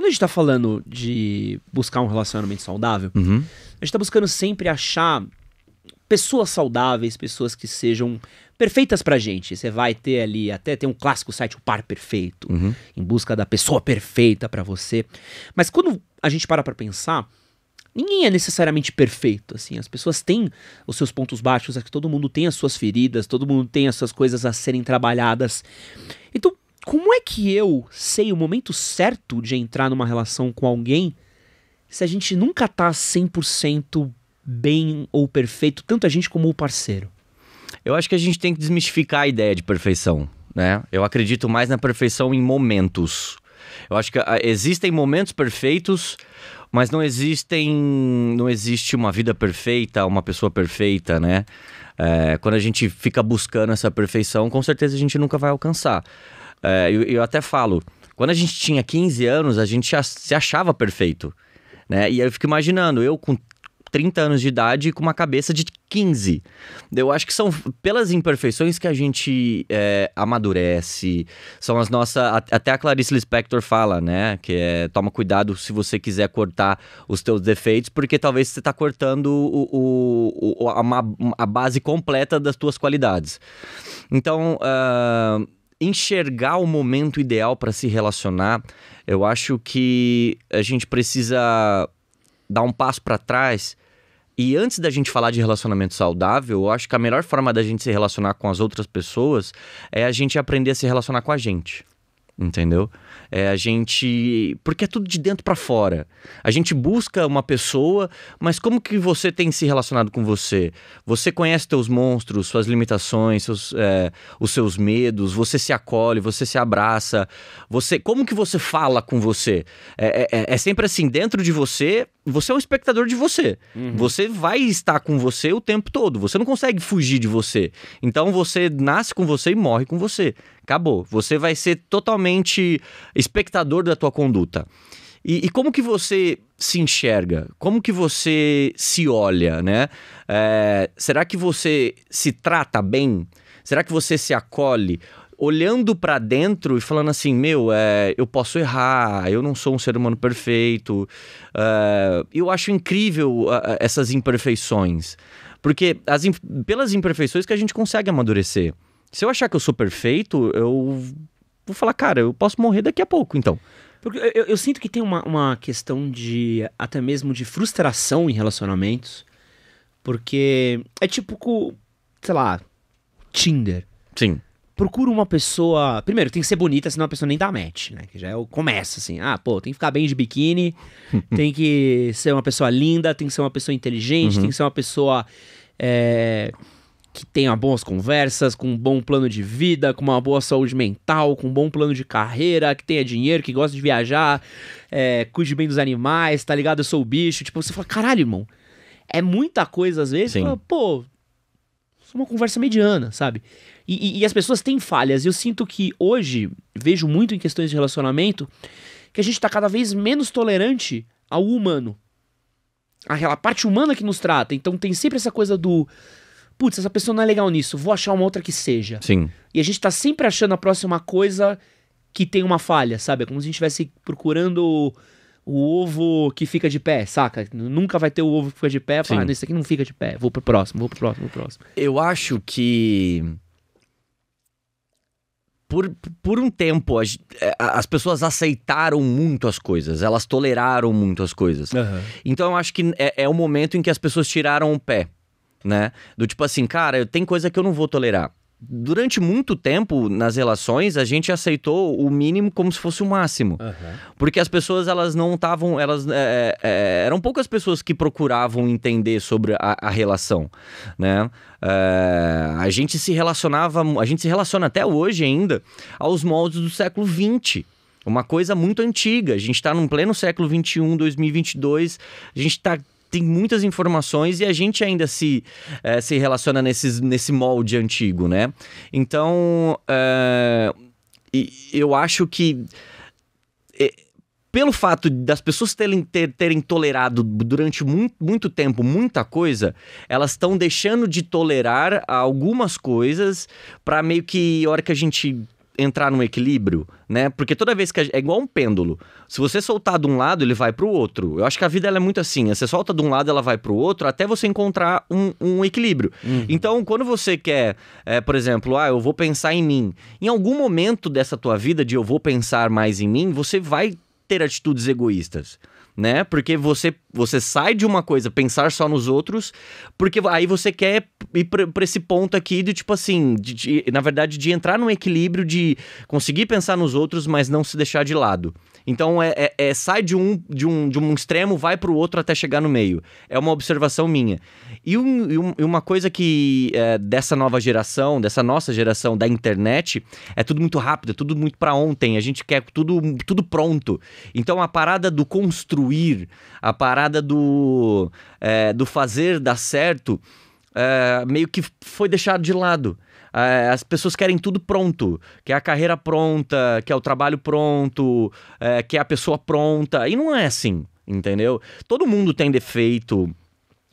Quando a gente está falando de buscar um relacionamento saudável, uhum. a gente está buscando sempre achar pessoas saudáveis, pessoas que sejam perfeitas pra gente. Você vai ter ali, até tem um clássico site, o par perfeito, uhum. em busca da pessoa perfeita para você. Mas quando a gente para pra pensar, ninguém é necessariamente perfeito, assim. As pessoas têm os seus pontos baixos, é que todo mundo tem as suas feridas, todo mundo tem as suas coisas a serem trabalhadas. Então, como é que eu sei o momento certo de entrar numa relação com alguém se a gente nunca tá 100% bem ou perfeito, tanto a gente como o parceiro? Eu acho que a gente tem que desmistificar a ideia de perfeição, né? Eu acredito mais na perfeição em momentos. Eu acho que ah, existem momentos perfeitos, mas não existem, não existe uma vida perfeita, uma pessoa perfeita, né? É, quando a gente fica buscando essa perfeição, com certeza a gente nunca vai alcançar. É, eu, eu até falo, quando a gente tinha 15 anos, a gente se achava perfeito. Né? E eu fico imaginando, eu com 30 anos de idade e com uma cabeça de 15. Eu acho que são pelas imperfeições que a gente é, amadurece, são as nossas. Até a Clarice Lispector fala, né? Que é toma cuidado se você quiser cortar os teus defeitos, porque talvez você está cortando o, o, o a, a, base completa das tuas qualidades. Então. Uh enxergar o momento ideal para se relacionar, eu acho que a gente precisa dar um passo para trás. E antes da gente falar de relacionamento saudável, eu acho que a melhor forma da gente se relacionar com as outras pessoas é a gente aprender a se relacionar com a gente entendeu? É, a gente. Porque é tudo de dentro para fora. A gente busca uma pessoa, mas como que você tem se relacionado com você? Você conhece teus monstros, suas limitações, seus, é, os seus medos, você se acolhe, você se abraça. Você, Como que você fala com você? É, é, é, é sempre assim, dentro de você você é um espectador de você. Uhum. Você vai estar com você o tempo todo. Você não consegue fugir de você. Então você nasce com você e morre com você. Acabou. Você vai ser totalmente espectador da tua conduta. E, e como que você se enxerga? Como que você se olha, né? É, será que você se trata bem? Será que você se acolhe? olhando para dentro e falando assim: meu, é, eu posso errar, eu não sou um ser humano perfeito. É, eu acho incrível essas imperfeições. Porque as, pelas imperfeições que a gente consegue amadurecer. Se eu achar que eu sou perfeito, eu vou falar, cara, eu posso morrer daqui a pouco, então. Porque eu, eu sinto que tem uma, uma questão de até mesmo de frustração em relacionamentos. Porque é tipo, sei lá, Tinder. Sim procura uma pessoa. Primeiro, tem que ser bonita, senão a pessoa nem dá match, né? Que já é o começa, assim. Ah, pô, tem que ficar bem de biquíni, tem que ser uma pessoa linda, tem que ser uma pessoa inteligente, uhum. tem que ser uma pessoa. É, que tenha boas conversas, com um bom plano de vida, com uma boa saúde mental, com um bom plano de carreira, que tenha dinheiro, que goste de viajar, é, cuide bem dos animais, tá ligado? Eu sou o bicho. Tipo, você fala, caralho, irmão. É muita coisa às vezes. Fala, pô, é uma conversa mediana, sabe? E, e, e as pessoas têm falhas. Eu sinto que hoje, vejo muito em questões de relacionamento, que a gente está cada vez menos tolerante ao humano. Aquela parte humana que nos trata. Então tem sempre essa coisa do. Putz, essa pessoa não é legal nisso, vou achar uma outra que seja. Sim. E a gente tá sempre achando a próxima coisa que tem uma falha, sabe? É como se a gente estivesse procurando o ovo que fica de pé, saca? Nunca vai ter o ovo que fica de pé. Fala, ah, isso aqui não fica de pé, vou pro próximo, vou pro próximo, vou pro próximo. Eu acho que. Por, por um tempo, as, é, as pessoas aceitaram muito as coisas, elas toleraram muito as coisas. Uhum. Então eu acho que é, é o momento em que as pessoas tiraram o pé, né? Do tipo assim, cara, tem coisa que eu não vou tolerar durante muito tempo nas relações a gente aceitou o mínimo como se fosse o máximo uhum. porque as pessoas elas não estavam elas é, é, é, eram poucas pessoas que procuravam entender sobre a, a relação né é, a gente se relacionava a gente se relaciona até hoje ainda aos moldes do século 20 uma coisa muito antiga a gente está num pleno século 21 2022 a gente está tem muitas informações e a gente ainda se, é, se relaciona nesses, nesse molde antigo, né? Então, é, eu acho que. É, pelo fato das pessoas terem, ter, terem tolerado durante muito, muito tempo muita coisa, elas estão deixando de tolerar algumas coisas para meio que, a hora que a gente entrar num equilíbrio, né? Porque toda vez que. A, é igual um pêndulo. Se você soltar de um lado, ele vai para o outro. Eu acho que a vida é muito assim. Né? Você solta de um lado, ela vai para o outro, até você encontrar um, um equilíbrio. Uhum. Então, quando você quer, é, por exemplo, ah, eu vou pensar em mim. Em algum momento dessa tua vida de eu vou pensar mais em mim, você vai ter atitudes egoístas né? Porque você você sai de uma coisa, pensar só nos outros, porque aí você quer ir para esse ponto aqui de tipo assim, de, de, na verdade, de entrar num equilíbrio de conseguir pensar nos outros, mas não se deixar de lado. Então é, é, é, sai de um, de, um, de um extremo, vai para o outro até chegar no meio. É uma observação minha. E, um, e, um, e uma coisa que é, dessa nova geração, dessa nossa geração da internet, é tudo muito rápido, é tudo muito para ontem. A gente quer tudo, tudo pronto. Então a parada do construir, a parada do, é, do fazer dar certo, é, meio que foi deixado de lado. Ah, é, as pessoas querem tudo pronto. Quer a carreira pronta, quer o trabalho pronto, é, quer a pessoa pronta. E não é assim, entendeu? Todo mundo tem defeito.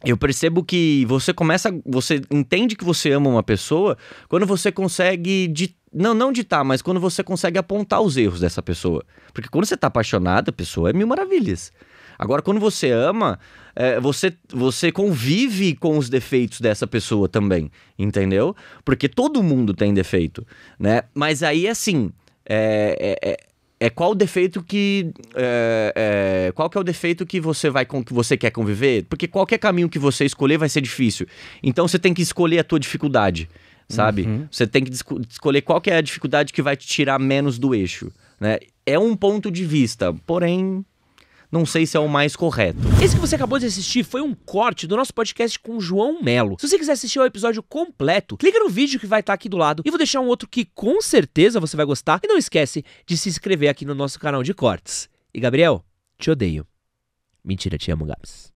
Eu percebo que você começa. Você entende que você ama uma pessoa quando você consegue não, não ditar, mas quando você consegue apontar os erros dessa pessoa. Porque quando você tá apaixonado, a pessoa é mil maravilhas. Agora, quando você ama, é, você, você convive com os defeitos dessa pessoa também, entendeu? Porque todo mundo tem defeito, né? Mas aí, assim, é, é, é, é qual o defeito que é, é, qual que é o defeito que você vai com que você quer conviver porque qualquer caminho que você escolher vai ser difícil então você tem que escolher a tua dificuldade sabe uhum. você tem que escolher qual que é a dificuldade que vai te tirar menos do eixo né é um ponto de vista porém não sei se é o mais correto. Esse que você acabou de assistir foi um corte do nosso podcast com o João Melo. Se você quiser assistir o episódio completo, clica no vídeo que vai estar tá aqui do lado e vou deixar um outro que com certeza você vai gostar. E não esquece de se inscrever aqui no nosso canal de cortes. E Gabriel, te odeio. Mentira, te amo, Gabs.